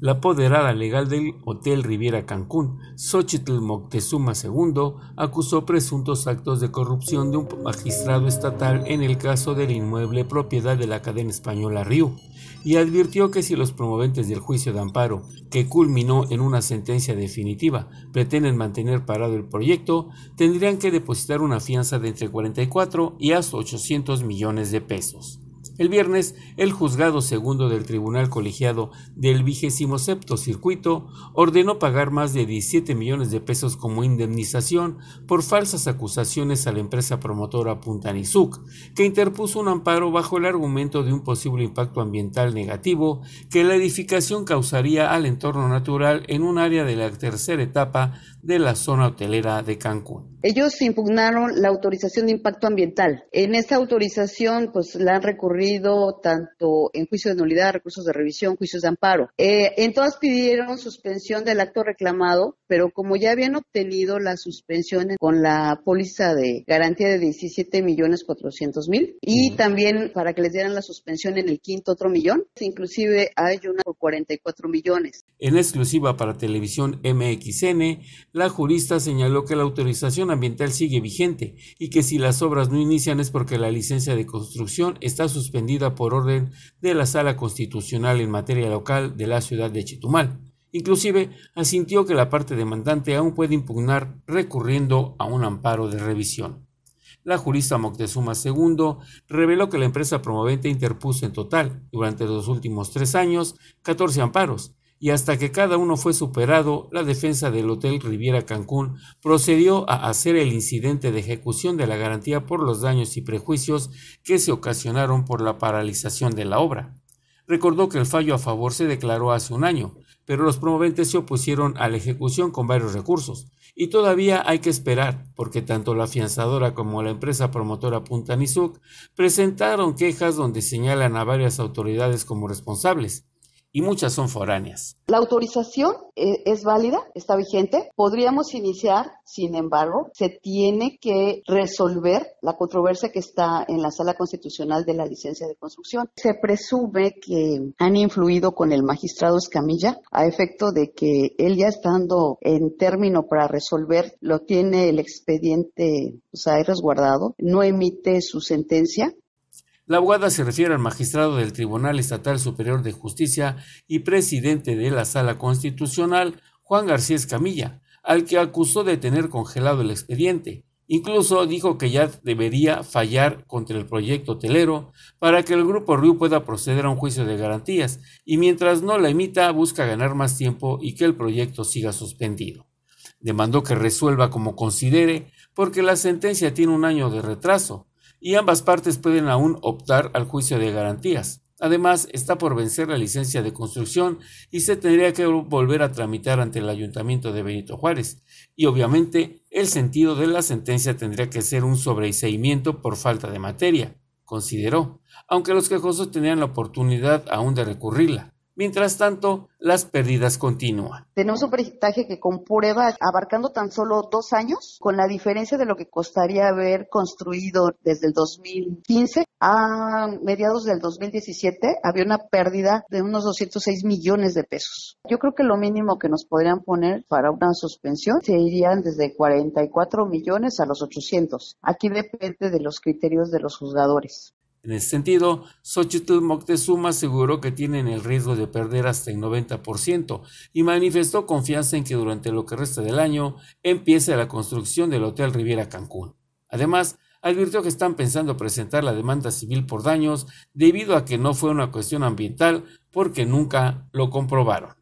La apoderada legal del Hotel Riviera Cancún, Xochitl Moctezuma II, acusó presuntos actos de corrupción de un magistrado estatal en el caso del inmueble propiedad de la cadena española Río, y advirtió que si los promoventes del juicio de amparo, que culminó en una sentencia definitiva, pretenden mantener parado el proyecto, tendrían que depositar una fianza de entre 44 y hasta 800 millones de pesos. El viernes, el juzgado segundo del Tribunal Colegiado del vigésimo circuito ordenó pagar más de 17 millones de pesos como indemnización por falsas acusaciones a la empresa promotora Punta que interpuso un amparo bajo el argumento de un posible impacto ambiental negativo que la edificación causaría al entorno natural en un área de la tercera etapa de la zona hotelera de Cancún. Ellos impugnaron la autorización de impacto ambiental. En esta autorización, pues la han recurrido tanto en juicio de nulidad, recursos de revisión, juicios de amparo. Eh, en todas pidieron suspensión del acto reclamado, pero como ya habían obtenido la suspensión con la póliza de garantía de 17 millones 400 mil y también para que les dieran la suspensión en el quinto otro millón, inclusive hay una por 44 millones. En exclusiva para televisión MXN, la jurista señaló que la autorización ambiental sigue vigente y que si las obras no inician es porque la licencia de construcción está suspendida por orden de la Sala Constitucional en materia local de la ciudad de Chitumal. Inclusive asintió que la parte demandante aún puede impugnar recurriendo a un amparo de revisión. La jurista Moctezuma II reveló que la empresa promovente interpuso en total, durante los últimos tres años, 14 amparos, y hasta que cada uno fue superado, la defensa del Hotel Riviera Cancún procedió a hacer el incidente de ejecución de la garantía por los daños y prejuicios que se ocasionaron por la paralización de la obra. Recordó que el fallo a favor se declaró hace un año, pero los promoventes se opusieron a la ejecución con varios recursos, y todavía hay que esperar, porque tanto la afianzadora como la empresa promotora Punta Nizuc presentaron quejas donde señalan a varias autoridades como responsables y muchas son foráneas. La autorización eh, es válida, está vigente. Podríamos iniciar, sin embargo, se tiene que resolver la controversia que está en la sala constitucional de la licencia de construcción. Se presume que han influido con el magistrado Escamilla a efecto de que él ya estando en término para resolver, lo tiene el expediente o pues, sea resguardado, no emite su sentencia la abogada se refiere al magistrado del Tribunal Estatal Superior de Justicia y presidente de la Sala Constitucional, Juan García Escamilla, al que acusó de tener congelado el expediente. Incluso dijo que ya debería fallar contra el proyecto telero para que el Grupo Riu pueda proceder a un juicio de garantías y mientras no la emita busca ganar más tiempo y que el proyecto siga suspendido. Demandó que resuelva como considere porque la sentencia tiene un año de retraso y ambas partes pueden aún optar al juicio de garantías. Además, está por vencer la licencia de construcción y se tendría que volver a tramitar ante el ayuntamiento de Benito Juárez. Y obviamente, el sentido de la sentencia tendría que ser un sobreseimiento por falta de materia, consideró, aunque los quejosos tenían la oportunidad aún de recurrirla. Mientras tanto, las pérdidas continúan. Tenemos un peritaje que comprueba, abarcando tan solo dos años, con la diferencia de lo que costaría haber construido desde el 2015 a mediados del 2017, había una pérdida de unos 206 millones de pesos. Yo creo que lo mínimo que nos podrían poner para una suspensión se irían desde 44 millones a los 800. Aquí depende de los criterios de los juzgadores. En ese sentido, Xochitl Moctezuma aseguró que tienen el riesgo de perder hasta el 90% y manifestó confianza en que durante lo que resta del año empiece la construcción del Hotel Riviera Cancún. Además, advirtió que están pensando presentar la demanda civil por daños debido a que no fue una cuestión ambiental porque nunca lo comprobaron.